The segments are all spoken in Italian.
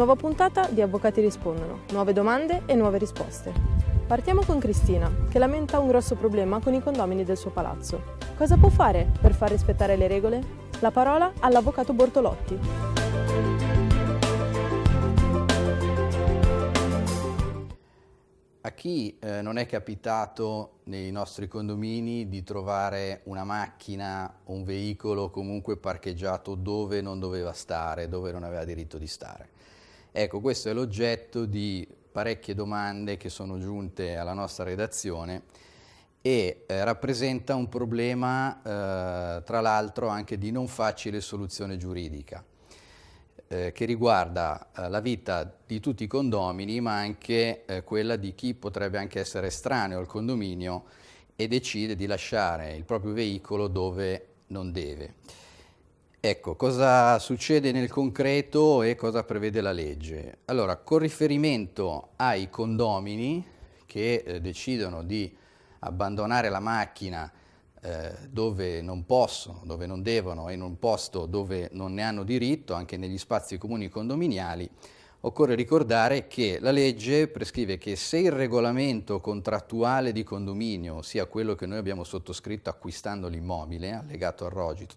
Nuova puntata di Avvocati Rispondono, nuove domande e nuove risposte. Partiamo con Cristina, che lamenta un grosso problema con i condomini del suo palazzo. Cosa può fare per far rispettare le regole? La parola all'avvocato Bortolotti. A chi eh, non è capitato nei nostri condomini di trovare una macchina, o un veicolo comunque parcheggiato dove non doveva stare, dove non aveva diritto di stare? Ecco, questo è l'oggetto di parecchie domande che sono giunte alla nostra redazione e eh, rappresenta un problema, eh, tra l'altro, anche di non facile soluzione giuridica, eh, che riguarda eh, la vita di tutti i condomini, ma anche eh, quella di chi potrebbe anche essere estraneo al condominio e decide di lasciare il proprio veicolo dove non deve. Ecco, cosa succede nel concreto e cosa prevede la legge? Allora, con riferimento ai condomini che eh, decidono di abbandonare la macchina eh, dove non possono, dove non devono in un posto dove non ne hanno diritto, anche negli spazi comuni condominiali, occorre ricordare che la legge prescrive che se il regolamento contrattuale di condominio, ossia quello che noi abbiamo sottoscritto acquistando l'immobile, allegato al rogito,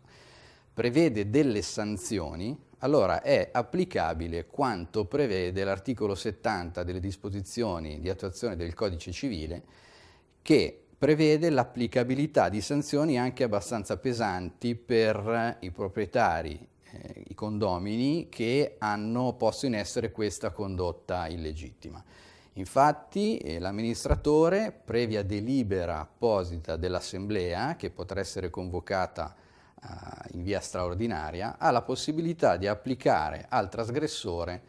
prevede delle sanzioni, allora è applicabile quanto prevede l'articolo 70 delle disposizioni di attuazione del codice civile che prevede l'applicabilità di sanzioni anche abbastanza pesanti per eh, i proprietari, eh, i condomini che hanno posto in essere questa condotta illegittima. Infatti eh, l'amministratore, previa delibera apposita dell'assemblea, che potrà essere convocata eh, in via straordinaria, ha la possibilità di applicare al trasgressore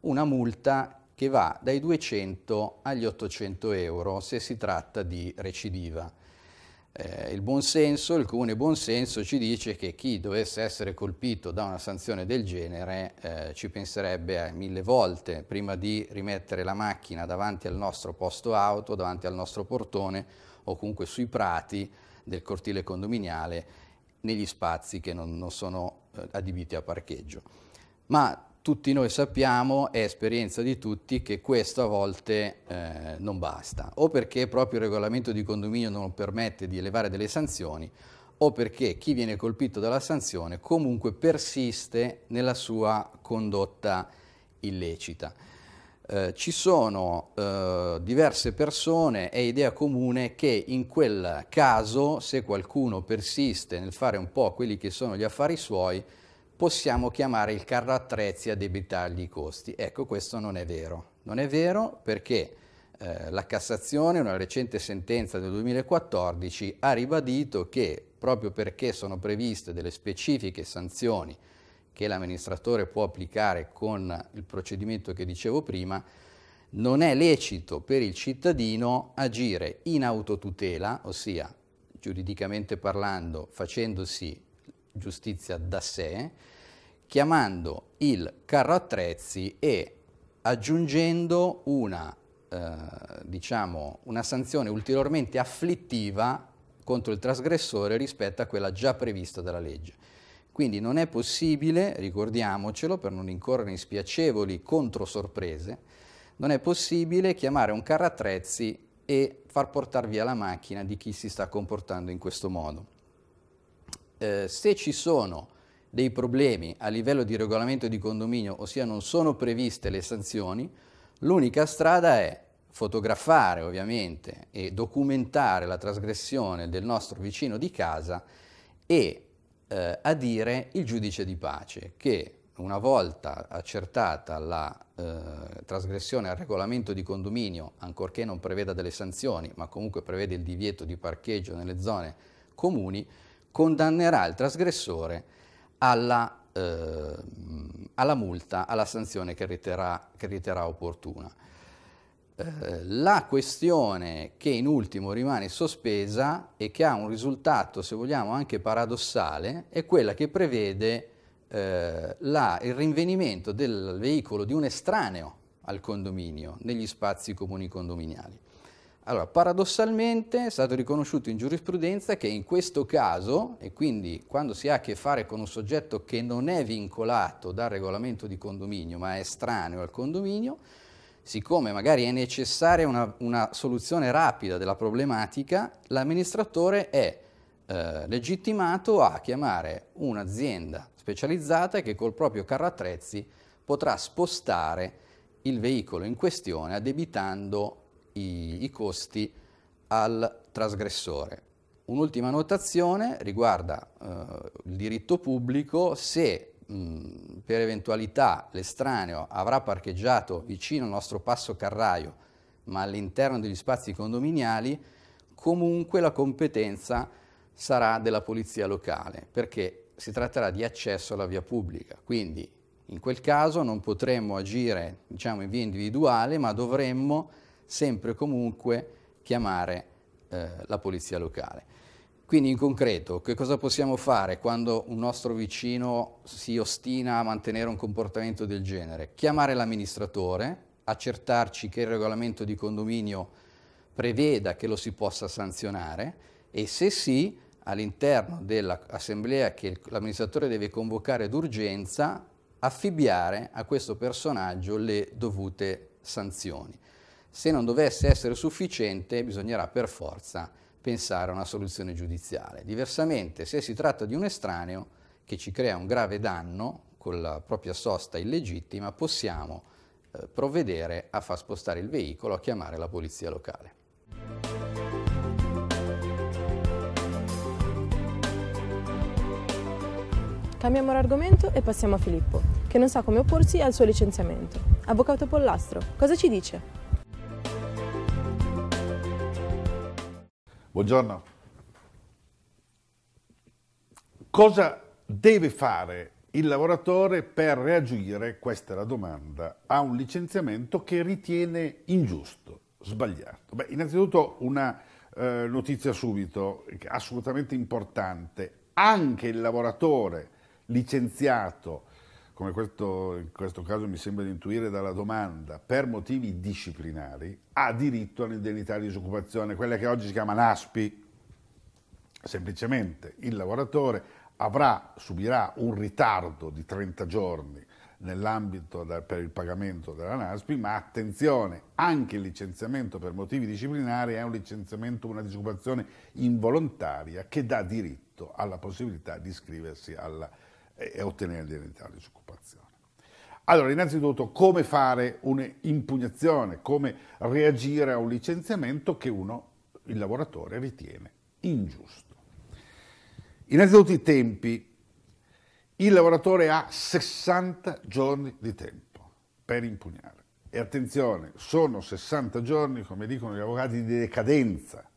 una multa che va dai 200 agli 800 euro se si tratta di recidiva. Eh, il buonsenso, il comune buonsenso ci dice che chi dovesse essere colpito da una sanzione del genere eh, ci penserebbe eh, mille volte prima di rimettere la macchina davanti al nostro posto auto, davanti al nostro portone o comunque sui prati del cortile condominiale negli spazi che non, non sono eh, adibiti a parcheggio. Ma tutti noi sappiamo, è esperienza di tutti, che questo a volte eh, non basta, o perché proprio il regolamento di condominio non permette di elevare delle sanzioni, o perché chi viene colpito dalla sanzione comunque persiste nella sua condotta illecita. Eh, ci sono eh, diverse persone, è idea comune che in quel caso, se qualcuno persiste nel fare un po' quelli che sono gli affari suoi, possiamo chiamare il carro attrezzi a debitargli i costi. Ecco, questo non è vero. Non è vero perché eh, la Cassazione, una recente sentenza del 2014, ha ribadito che proprio perché sono previste delle specifiche sanzioni che l'amministratore può applicare con il procedimento che dicevo prima, non è lecito per il cittadino agire in autotutela, ossia giuridicamente parlando facendosi giustizia da sé, chiamando il carro attrezzi e aggiungendo una, eh, diciamo, una sanzione ulteriormente afflittiva contro il trasgressore rispetto a quella già prevista dalla legge. Quindi non è possibile, ricordiamocelo per non incorrere in spiacevoli controsorprese, non è possibile chiamare un carrozzetti e far portare via la macchina di chi si sta comportando in questo modo. Eh, se ci sono dei problemi a livello di regolamento di condominio, ossia non sono previste le sanzioni, l'unica strada è fotografare ovviamente e documentare la trasgressione del nostro vicino di casa e eh, adire il giudice di pace che una volta accertata la eh, trasgressione al regolamento di condominio, ancorché non preveda delle sanzioni, ma comunque prevede il divieto di parcheggio nelle zone comuni, condannerà il trasgressore alla, eh, alla multa, alla sanzione che riterrà, che riterrà opportuna. Eh, la questione che in ultimo rimane sospesa e che ha un risultato, se vogliamo, anche paradossale, è quella che prevede eh, la, il rinvenimento del veicolo di un estraneo al condominio negli spazi comuni condominiali. Allora, paradossalmente è stato riconosciuto in giurisprudenza che in questo caso, e quindi quando si ha a che fare con un soggetto che non è vincolato dal regolamento di condominio, ma è estraneo al condominio, siccome magari è necessaria una, una soluzione rapida della problematica, l'amministratore è eh, legittimato a chiamare un'azienda specializzata che col proprio carro attrezzi potrà spostare il veicolo in questione addebitando i, i costi al trasgressore. Un'ultima notazione riguarda eh, il diritto pubblico, se per eventualità l'estraneo avrà parcheggiato vicino al nostro passo carraio, ma all'interno degli spazi condominiali, comunque la competenza sarà della polizia locale, perché si tratterà di accesso alla via pubblica. Quindi in quel caso non potremmo agire diciamo, in via individuale, ma dovremmo sempre e comunque chiamare eh, la polizia locale. Quindi in concreto, che cosa possiamo fare quando un nostro vicino si ostina a mantenere un comportamento del genere? Chiamare l'amministratore, accertarci che il regolamento di condominio preveda che lo si possa sanzionare e se sì, all'interno dell'assemblea che l'amministratore deve convocare d'urgenza, affibbiare a questo personaggio le dovute sanzioni. Se non dovesse essere sufficiente, bisognerà per forza pensare a una soluzione giudiziale. Diversamente, se si tratta di un estraneo che ci crea un grave danno con la propria sosta illegittima, possiamo eh, provvedere a far spostare il veicolo, a chiamare la polizia locale. Cambiamo l'argomento e passiamo a Filippo, che non sa come opporsi al suo licenziamento. Avvocato Pollastro, cosa ci dice? Buongiorno. Cosa deve fare il lavoratore per reagire, questa è la domanda, a un licenziamento che ritiene ingiusto, sbagliato? Beh, innanzitutto una eh, notizia subito, assolutamente importante. Anche il lavoratore licenziato come questo, in questo caso mi sembra di intuire dalla domanda, per motivi disciplinari ha diritto all'indennità di disoccupazione, quella che oggi si chiama NASPI. Semplicemente il lavoratore avrà, subirà un ritardo di 30 giorni nell'ambito per il pagamento della NASPI, ma attenzione, anche il licenziamento per motivi disciplinari è un licenziamento, una disoccupazione involontaria che dà diritto alla possibilità di iscriversi alla disoccupazione e ottenere l'identità di disoccupazione. Allora, innanzitutto, come fare un'impugnazione, come reagire a un licenziamento che uno, il lavoratore, ritiene ingiusto. Innanzitutto i tempi. Il lavoratore ha 60 giorni di tempo per impugnare. E attenzione, sono 60 giorni, come dicono gli avvocati, di decadenza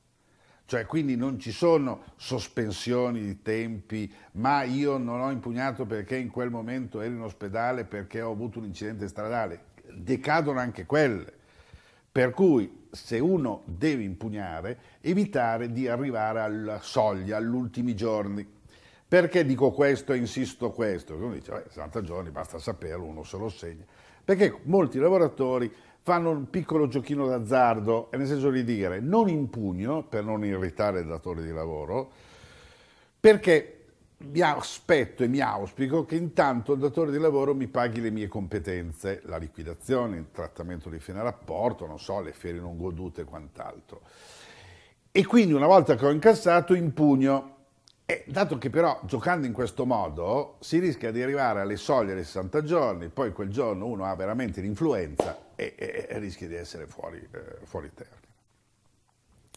cioè, quindi non ci sono sospensioni di tempi, ma io non ho impugnato perché in quel momento ero in ospedale perché ho avuto un incidente stradale. Decadono anche quelle. Per cui se uno deve impugnare, evitare di arrivare alla soglia, agli ultimi giorni. Perché dico questo e insisto questo? Uno dice, beh, 60 giorni, basta saperlo, uno se lo segna. Perché molti lavoratori fanno un piccolo giochino d'azzardo, nel senso di dire non in pugno per non irritare il datore di lavoro, perché mi aspetto e mi auspico che intanto il datore di lavoro mi paghi le mie competenze, la liquidazione, il trattamento di fine rapporto, non so, le ferie non godute e quant'altro. E quindi una volta che ho incassato impugno. E dato che però giocando in questo modo si rischia di arrivare alle soglie dei 60 giorni, poi quel giorno uno ha veramente l'influenza e, e, e rischi di essere fuori, eh, fuori termine.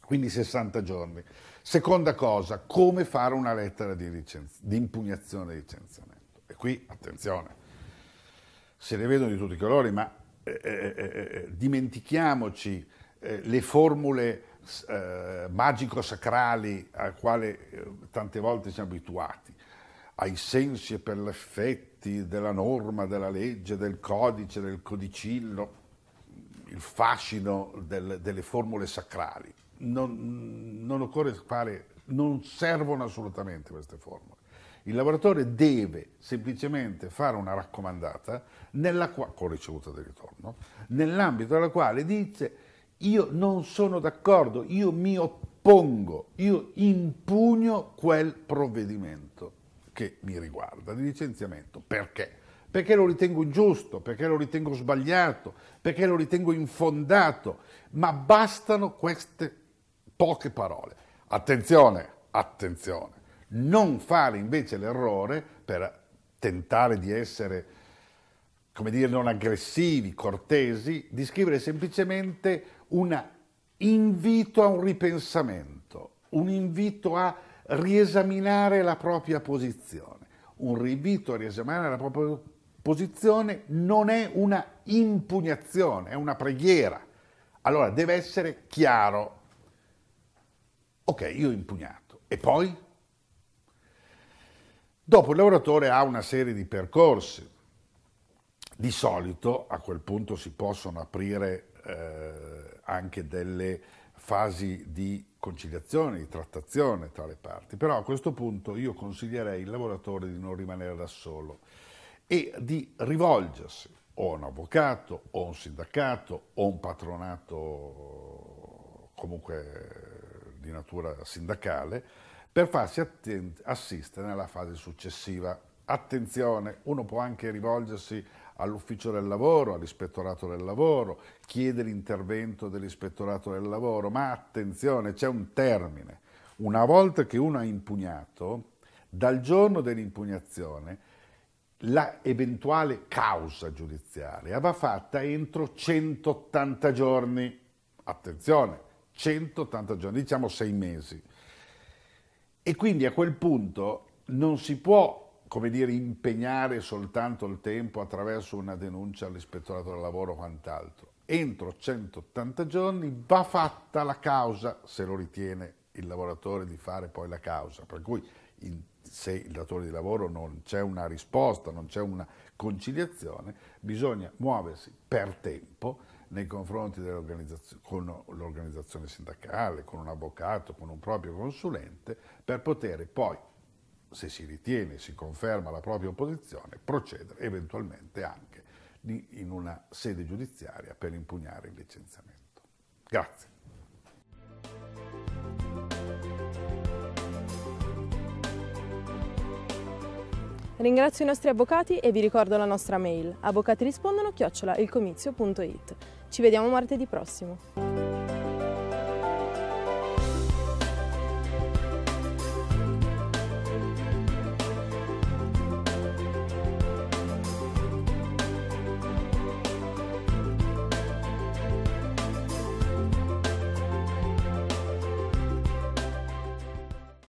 Quindi 60 giorni. Seconda cosa, come fare una lettera di, licenz- di impugnazione di licenziamento. E qui, attenzione, se ne vedono di tutti i colori, ma eh, eh, eh, eh, eh dimentichiamoci le formule magico-sacrali a quale tante volte siamo abituati ai sensi e per gli effetti della norma, della legge, del codice, del codicillo il fascino del, delle formule sacrali. Non, non occorre fare, non servono assolutamente queste formule. Il lavoratore deve semplicemente fare una raccomandata nella qua, con ricevuta di ritorno, nell'ambito della quale dice io non sono d'accordo, io mi oppongo, io impugno quel provvedimento che mi riguarda di licenziamento. Perché? perché lo ritengo ingiusto, perché lo ritengo sbagliato, perché lo ritengo infondato, ma bastano queste poche parole. Attenzione, attenzione, non fare invece l'errore per tentare di essere, come dire, non aggressivi, cortesi, di scrivere semplicemente un invito a un ripensamento, un invito a riesaminare la propria posizione, un invito a riesaminare la propria posizione posizione non è una impugnazione, è una preghiera. Allora deve essere chiaro. Ok, io ho impugnato. E poi? Dopo il lavoratore ha una serie di percorsi. Di solito a quel punto si possono aprire eh, anche delle fasi di conciliazione, di trattazione tra le parti, però a questo punto io consiglierei il lavoratore di non rimanere da solo e di rivolgersi o a un avvocato, o a un sindacato, o a un patronato comunque di natura sindacale, per farsi assistere nella fase successiva. Attenzione, uno può anche rivolgersi all'ufficio del lavoro, all'ispettorato del lavoro, chiedere l'intervento dell'ispettorato del lavoro, ma attenzione, c'è un termine. Una volta che uno ha impugnato, dal giorno dell'impugnazione la eventuale causa giudiziaria va fatta entro 180 giorni. Attenzione, 180 giorni, diciamo sei mesi. E quindi a quel punto non si può come dire, impegnare soltanto il tempo attraverso una denuncia all'ispettorato del lavoro o quant'altro. Entro 180 giorni va fatta la causa, se lo ritiene il lavoratore di fare poi la causa, per cui in se il datore di lavoro non c'è una risposta, non c'è una conciliazione, bisogna muoversi per tempo nei confronti con l'organizzazione sindacale, con un avvocato, con un proprio consulente, per poter poi, se si ritiene, si conferma la propria opposizione, procedere eventualmente anche in una sede giudiziaria per impugnare il licenziamento. Grazie. Ringrazio i nostri avvocati e vi ricordo la nostra mail avvocatirispondono chiocciola ilcomizio.it. Ci vediamo martedì prossimo.